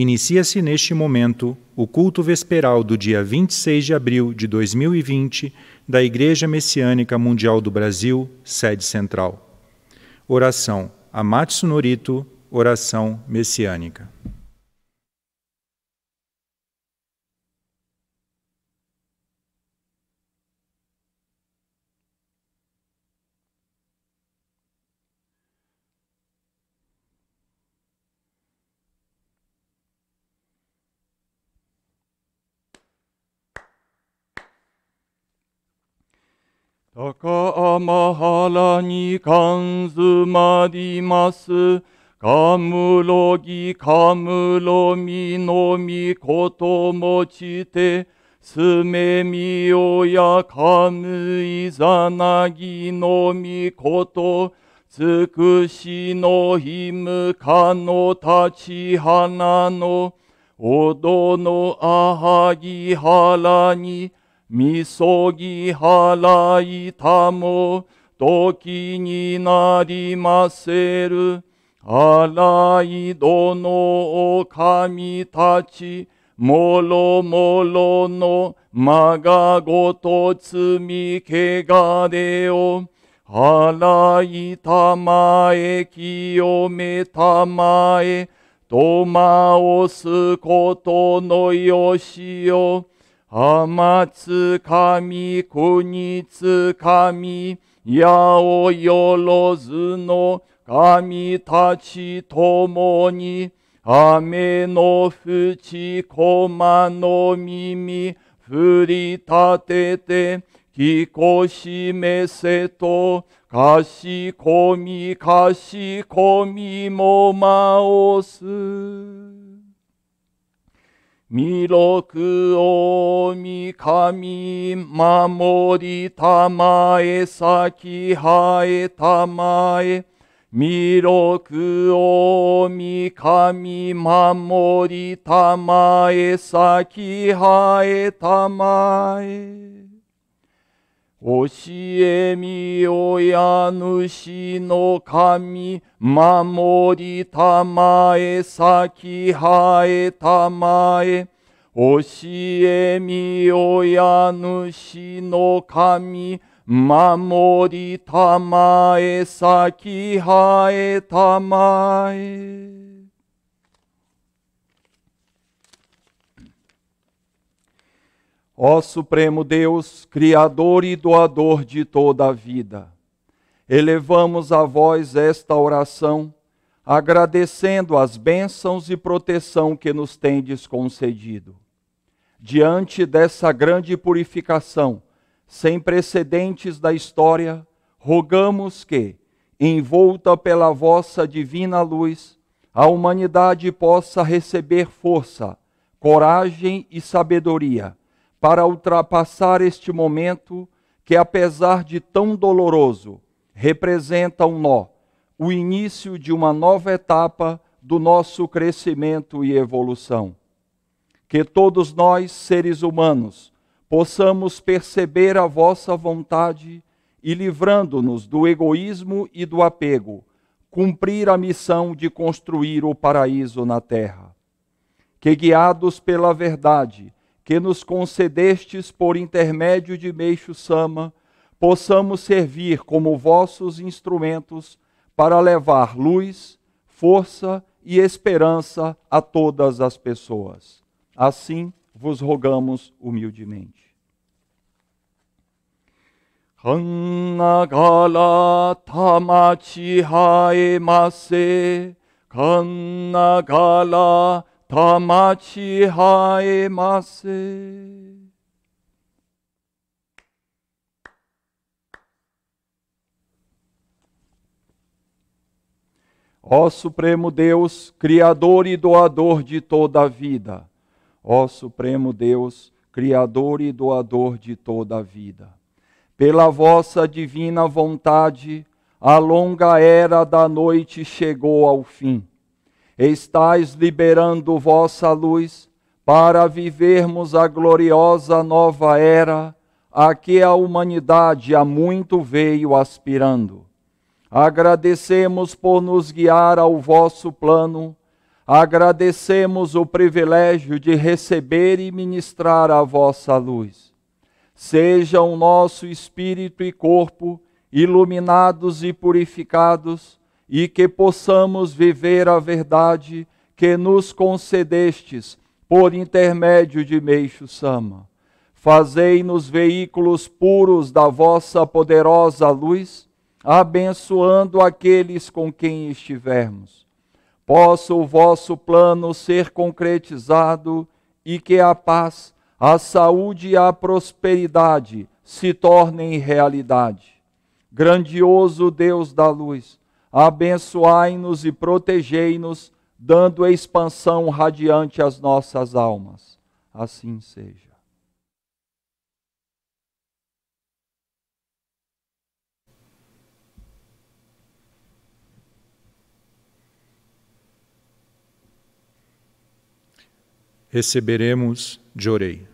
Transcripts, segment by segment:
Inicia-se neste momento o culto vesperal do dia 26 de abril de 2020 da Igreja Messiânica Mundial do Brasil, sede central. Oração Amatsu Norito, oração messiânica. 赤浜原にんずまります。カムロギカムロミのみこともちて、すめみよやかむいざなぎのみこと、つくしのひむかの立ちはなの、おどのあはぎはらに、みそぎ払いたも時になりませる荒い殿お神たちもろもろのまがごとけ汚れをらいたまえ清めたまえとまをすことのよしよ天つかみ、子につかみ、矢をよろずの神たちともに、雨の淵駒の耳、振り立てて、聞こしめせと、かしこみかしこみもまおす。弥勒を御神守りたまえ咲きはえたまえ弥勒を御神守りたまえ咲きはえたまえ教えみ親主の神、守りたまえ、咲き生えたまえ。教えみ親主の神、守りたまえ、咲き生えたまえ。Ó Supremo Deus, Criador e Doador de toda a vida, elevamos a vós esta oração, agradecendo as bênçãos e proteção que nos tendes concedido. Diante dessa grande purificação, sem precedentes da história, rogamos que, envolta pela vossa divina luz, a humanidade possa receber força, coragem e sabedoria para ultrapassar este momento que, apesar de tão doloroso, representa um nó, o início de uma nova etapa do nosso crescimento e evolução. Que todos nós, seres humanos, possamos perceber a vossa vontade e, livrando-nos do egoísmo e do apego, cumprir a missão de construir o paraíso na terra. Que, guiados pela verdade, que nos concedestes por intermédio de Meixo Sama, possamos servir como vossos instrumentos para levar luz, força e esperança a todas as pessoas. Assim vos rogamos humildemente. 강나가라 타마치하에 마세 강나가라 다마치 하에마세 Ó Supremo Deus, Criador e Doador de toda a vida. Ó Supremo Deus, Criador e Doador de toda a vida. Pela vossa divina vontade, a longa era da noite chegou ao fim Estais liberando vossa luz para vivermos a gloriosa nova era a que a humanidade há muito veio aspirando. Agradecemos por nos guiar ao vosso plano, agradecemos o privilégio de receber e ministrar a vossa luz. Sejam nosso espírito e corpo iluminados e purificados e que possamos viver a verdade que nos concedestes por intermédio de Meixo Sama. Fazei-nos veículos puros da vossa poderosa luz, abençoando aqueles com quem estivermos. Posso o vosso plano ser concretizado e que a paz, a saúde e a prosperidade se tornem realidade. Grandioso Deus da luz, abençoai-nos e protegei-nos, dando expansão radiante às nossas almas. Assim seja. Receberemos de orei.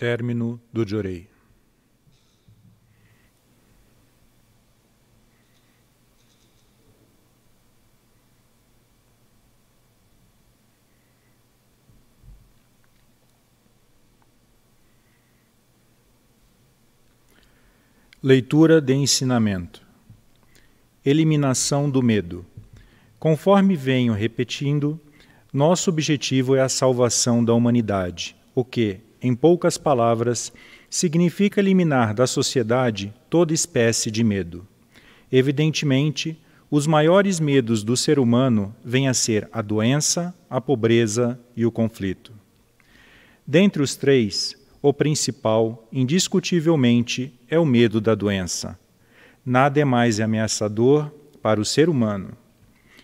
Término do Jorei. Leitura de ensinamento. Eliminação do medo. Conforme venho repetindo, nosso objetivo é a salvação da humanidade, o que, em poucas palavras, significa eliminar da sociedade toda espécie de medo. Evidentemente, os maiores medos do ser humano vêm a ser a doença, a pobreza e o conflito. Dentre os três, o principal, indiscutivelmente, é o medo da doença. Nada é mais ameaçador para o ser humano.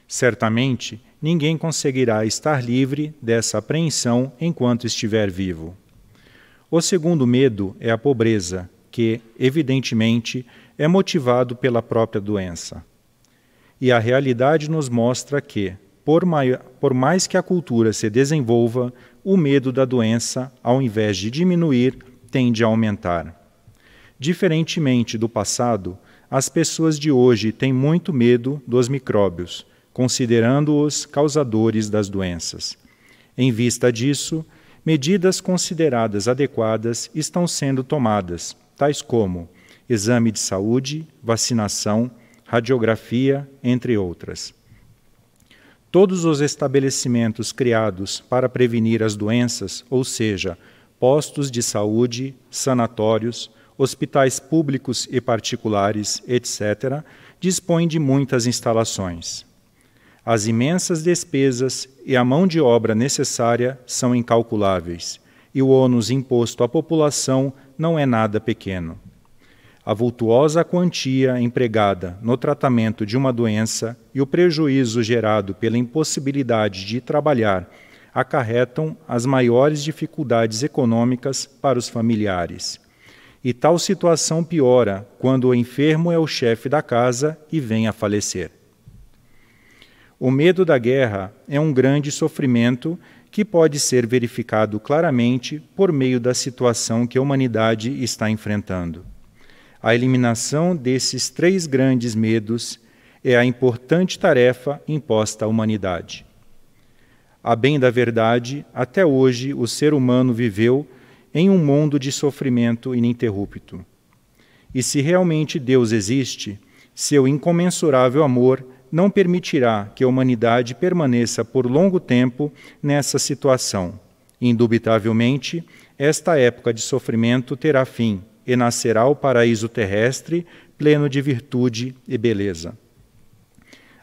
Certamente, ninguém conseguirá estar livre dessa apreensão enquanto estiver vivo. O segundo medo é a pobreza, que, evidentemente, é motivado pela própria doença. E a realidade nos mostra que, por, mai por mais que a cultura se desenvolva, o medo da doença, ao invés de diminuir, tende a aumentar. Diferentemente do passado, as pessoas de hoje têm muito medo dos micróbios, considerando-os causadores das doenças. Em vista disso, medidas consideradas adequadas estão sendo tomadas, tais como exame de saúde, vacinação, radiografia, entre outras. Todos os estabelecimentos criados para prevenir as doenças, ou seja, postos de saúde, sanatórios, hospitais públicos e particulares, etc., dispõem de muitas instalações. As imensas despesas e a mão de obra necessária são incalculáveis, e o ônus imposto à população não é nada pequeno. A vultuosa quantia empregada no tratamento de uma doença e o prejuízo gerado pela impossibilidade de trabalhar acarretam as maiores dificuldades econômicas para os familiares. E tal situação piora quando o enfermo é o chefe da casa e vem a falecer. O medo da guerra é um grande sofrimento que pode ser verificado claramente por meio da situação que a humanidade está enfrentando. A eliminação desses três grandes medos é a importante tarefa imposta à humanidade. A bem da verdade, até hoje o ser humano viveu em um mundo de sofrimento ininterrupto. E se realmente Deus existe, seu incomensurável amor não permitirá que a humanidade permaneça por longo tempo nessa situação. Indubitavelmente, esta época de sofrimento terá fim e nascerá o paraíso terrestre pleno de virtude e beleza.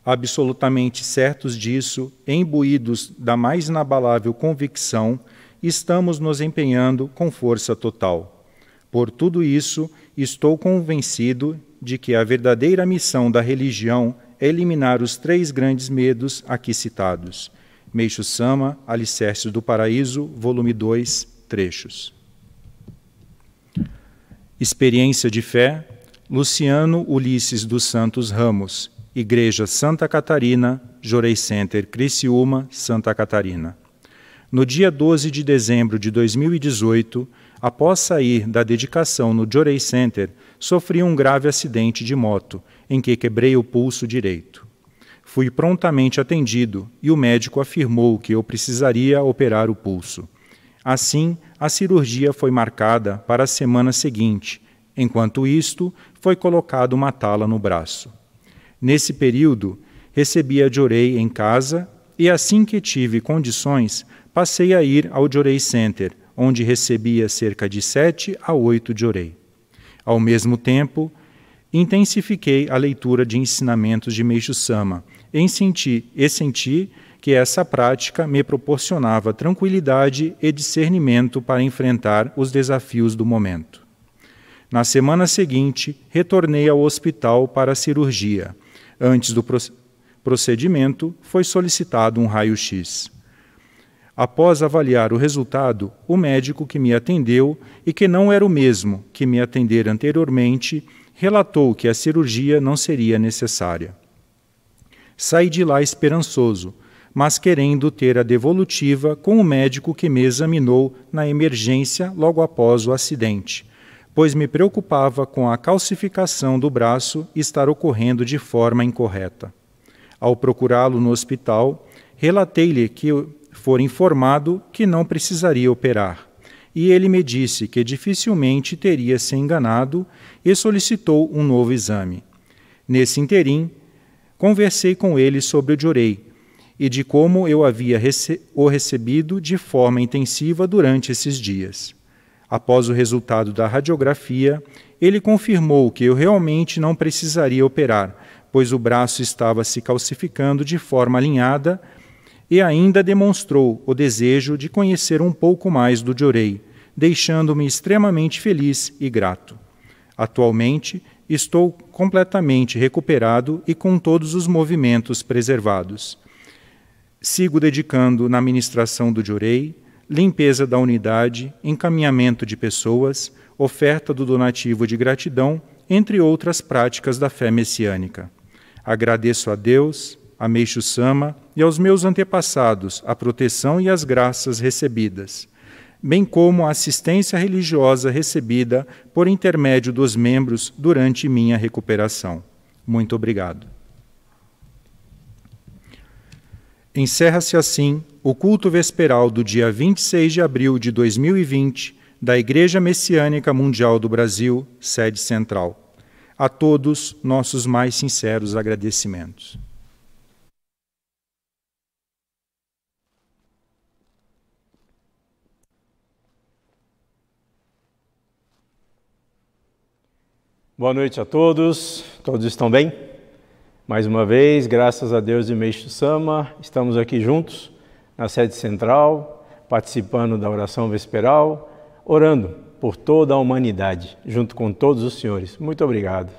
Absolutamente certos disso, imbuídos da mais inabalável convicção, estamos nos empenhando com força total. Por tudo isso, estou convencido de que a verdadeira missão da religião eliminar os três grandes medos aqui citados. Meixo Sama, Alicerces do Paraíso, volume 2, trechos. Experiência de fé, Luciano Ulisses dos Santos Ramos, Igreja Santa Catarina, Jorei Center, Criciúma, Santa Catarina. No dia 12 de dezembro de 2018, após sair da dedicação no Jorei Center, sofri um grave acidente de moto em que quebrei o pulso direito. Fui prontamente atendido e o médico afirmou que eu precisaria operar o pulso. Assim, a cirurgia foi marcada para a semana seguinte. Enquanto isto, foi colocado uma tala no braço. Nesse período, recebi a Jorei em casa e assim que tive condições, passei a ir ao Jorei Center, onde recebia cerca de sete a oito Jorei. Ao mesmo tempo, intensifiquei a leitura de ensinamentos de Meixo Sama e senti, e senti que essa prática me proporcionava tranquilidade e discernimento para enfrentar os desafios do momento. Na semana seguinte, retornei ao hospital para a cirurgia. Antes do procedimento, foi solicitado um raio-x. Após avaliar o resultado, o médico que me atendeu e que não era o mesmo que me atender anteriormente, relatou que a cirurgia não seria necessária. Saí de lá esperançoso, mas querendo ter a devolutiva com o médico que me examinou na emergência logo após o acidente, pois me preocupava com a calcificação do braço estar ocorrendo de forma incorreta. Ao procurá-lo no hospital, relatei-lhe que for informado que não precisaria operar e ele me disse que dificilmente teria se enganado e solicitou um novo exame. Nesse interim, conversei com ele sobre o Jurei e de como eu havia rece o recebido de forma intensiva durante esses dias. Após o resultado da radiografia, ele confirmou que eu realmente não precisaria operar, pois o braço estava se calcificando de forma alinhada e ainda demonstrou o desejo de conhecer um pouco mais do Jorei, deixando-me extremamente feliz e grato. Atualmente, estou completamente recuperado e com todos os movimentos preservados. Sigo dedicando na administração do Jorei, limpeza da unidade, encaminhamento de pessoas, oferta do donativo de gratidão, entre outras práticas da fé messiânica. Agradeço a Deus, a Meixo Sama e aos meus antepassados a proteção e as graças recebidas, bem como a assistência religiosa recebida por intermédio dos membros durante minha recuperação. Muito obrigado. Encerra-se assim o culto vesperal do dia 26 de abril de 2020 da Igreja Messiânica Mundial do Brasil, sede central. A todos, nossos mais sinceros agradecimentos. Boa noite a todos, todos estão bem? Mais uma vez, graças a Deus e Meixo Sama, estamos aqui juntos na sede central, participando da oração vesperal, orando por toda a humanidade, junto com todos os senhores. Muito obrigado.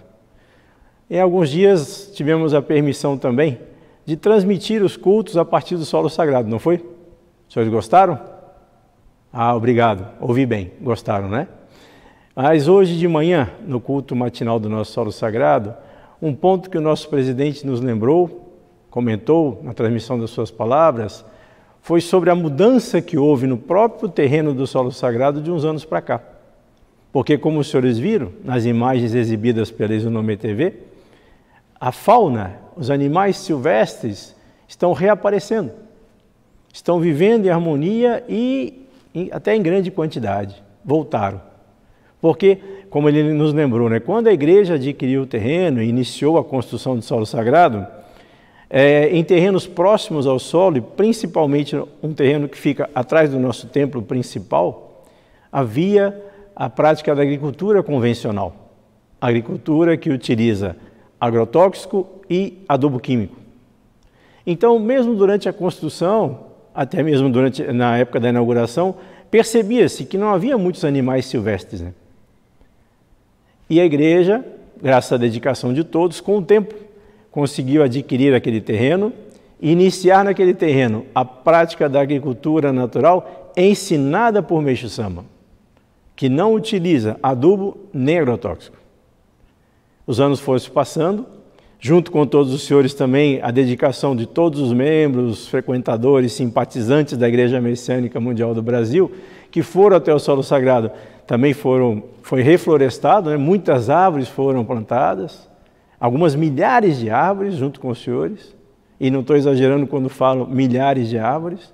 Em alguns dias tivemos a permissão também de transmitir os cultos a partir do solo sagrado, não foi? Os senhores gostaram? Ah, obrigado. Ouvi bem. Gostaram, né? Mas hoje de manhã, no culto matinal do nosso solo sagrado, um ponto que o nosso presidente nos lembrou, comentou na transmissão das suas palavras, foi sobre a mudança que houve no próprio terreno do solo sagrado de uns anos para cá. Porque, como os senhores viram nas imagens exibidas pela Isonomia TV, a fauna, os animais silvestres estão reaparecendo, estão vivendo em harmonia e até em grande quantidade. Voltaram. Porque, como ele nos lembrou, né, quando a igreja adquiriu o terreno e iniciou a construção do solo sagrado, é, em terrenos próximos ao solo, e principalmente um terreno que fica atrás do nosso templo principal, havia a prática da agricultura convencional, agricultura que utiliza agrotóxico e adubo químico. Então, mesmo durante a construção, até mesmo durante na época da inauguração, percebia-se que não havia muitos animais silvestres. Né? E a igreja, graças à dedicação de todos, com o tempo conseguiu adquirir aquele terreno e iniciar naquele terreno a prática da agricultura natural ensinada por Meixo Sama, que não utiliza adubo nem agrotóxico. Os anos foram se passando junto com todos os senhores também, a dedicação de todos os membros, frequentadores, simpatizantes da Igreja Messiânica Mundial do Brasil, que foram até o solo sagrado, também foram, foi reflorestado, né? muitas árvores foram plantadas, algumas milhares de árvores junto com os senhores, e não estou exagerando quando falo milhares de árvores,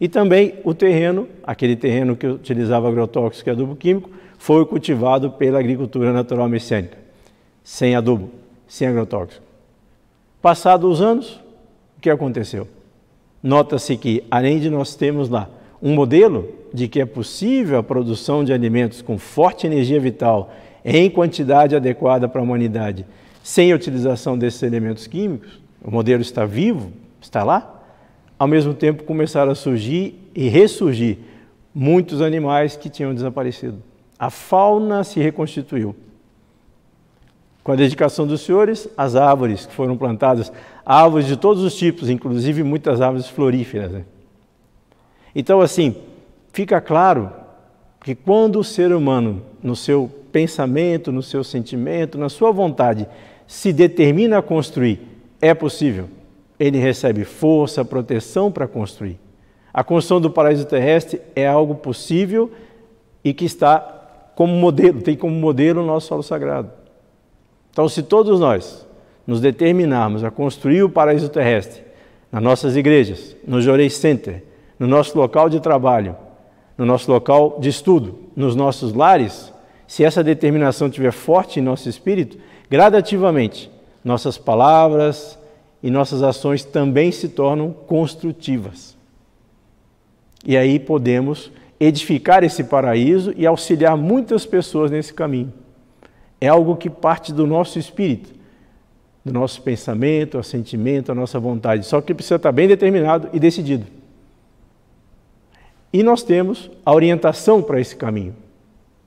e também o terreno, aquele terreno que utilizava agrotóxico e adubo químico, foi cultivado pela agricultura natural messiânica, sem adubo, sem agrotóxico. Passados os anos, o que aconteceu? Nota-se que, além de nós termos lá um modelo de que é possível a produção de alimentos com forte energia vital em quantidade adequada para a humanidade, sem a utilização desses elementos químicos, o modelo está vivo, está lá. Ao mesmo tempo começaram a surgir e ressurgir muitos animais que tinham desaparecido. A fauna se reconstituiu. Com a dedicação dos senhores, as árvores que foram plantadas, árvores de todos os tipos, inclusive muitas árvores floríferas. Né? Então, assim, fica claro que quando o ser humano, no seu pensamento, no seu sentimento, na sua vontade, se determina a construir, é possível. Ele recebe força, proteção para construir. A construção do paraíso terrestre é algo possível e que está como modelo, tem como modelo o nosso solo sagrado. Então, se todos nós nos determinarmos a construir o paraíso terrestre nas nossas igrejas, no Jorei Center, no nosso local de trabalho, no nosso local de estudo, nos nossos lares, se essa determinação estiver forte em nosso espírito, gradativamente nossas palavras e nossas ações também se tornam construtivas. E aí podemos edificar esse paraíso e auxiliar muitas pessoas nesse caminho é algo que parte do nosso espírito, do nosso pensamento, ao sentimento, à nossa vontade, só que precisa estar bem determinado e decidido. E nós temos a orientação para esse caminho,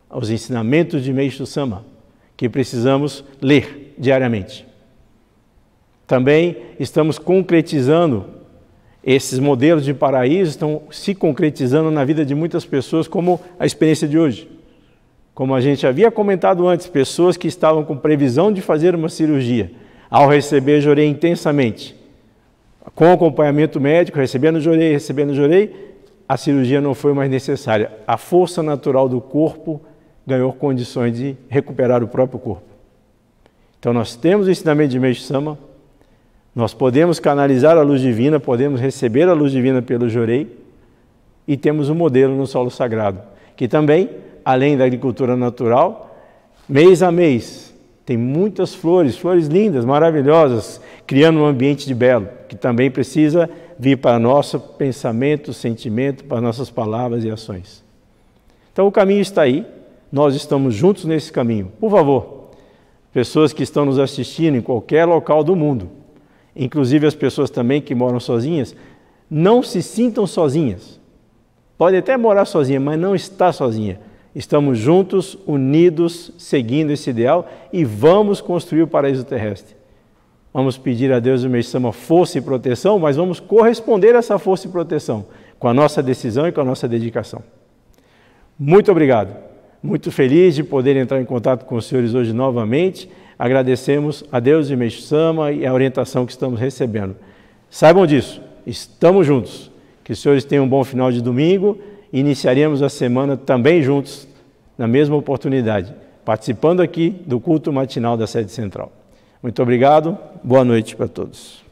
aos ensinamentos de Meishu Sama, que precisamos ler diariamente. Também estamos concretizando esses modelos de paraíso estão se concretizando na vida de muitas pessoas, como a experiência de hoje. Como a gente havia comentado antes, pessoas que estavam com previsão de fazer uma cirurgia, ao receber, jorei intensamente. Com acompanhamento médico, recebendo, jorei, recebendo, jorei, a cirurgia não foi mais necessária. A força natural do corpo ganhou condições de recuperar o próprio corpo. Então, nós temos o ensinamento de Meixo Sama, nós podemos canalizar a luz divina, podemos receber a luz divina pelo jorei e temos um modelo no solo sagrado, que também além da agricultura natural, mês a mês. Tem muitas flores, flores lindas, maravilhosas, criando um ambiente de belo, que também precisa vir para nosso pensamento, sentimento, para nossas palavras e ações. Então o caminho está aí, nós estamos juntos nesse caminho. Por favor, pessoas que estão nos assistindo em qualquer local do mundo, inclusive as pessoas também que moram sozinhas, não se sintam sozinhas. Pode até morar sozinha, mas não está sozinha. Estamos juntos, unidos, seguindo esse ideal e vamos construir o paraíso terrestre. Vamos pedir a Deus o Meixama força e proteção, mas vamos corresponder a essa força e proteção com a nossa decisão e com a nossa dedicação. Muito obrigado. Muito feliz de poder entrar em contato com os senhores hoje novamente. Agradecemos a Deus e Meixama e a orientação que estamos recebendo. Saibam disso. Estamos juntos. Que os senhores tenham um bom final de domingo iniciaríamos a semana também juntos, na mesma oportunidade, participando aqui do culto matinal da sede central. Muito obrigado, boa noite para todos.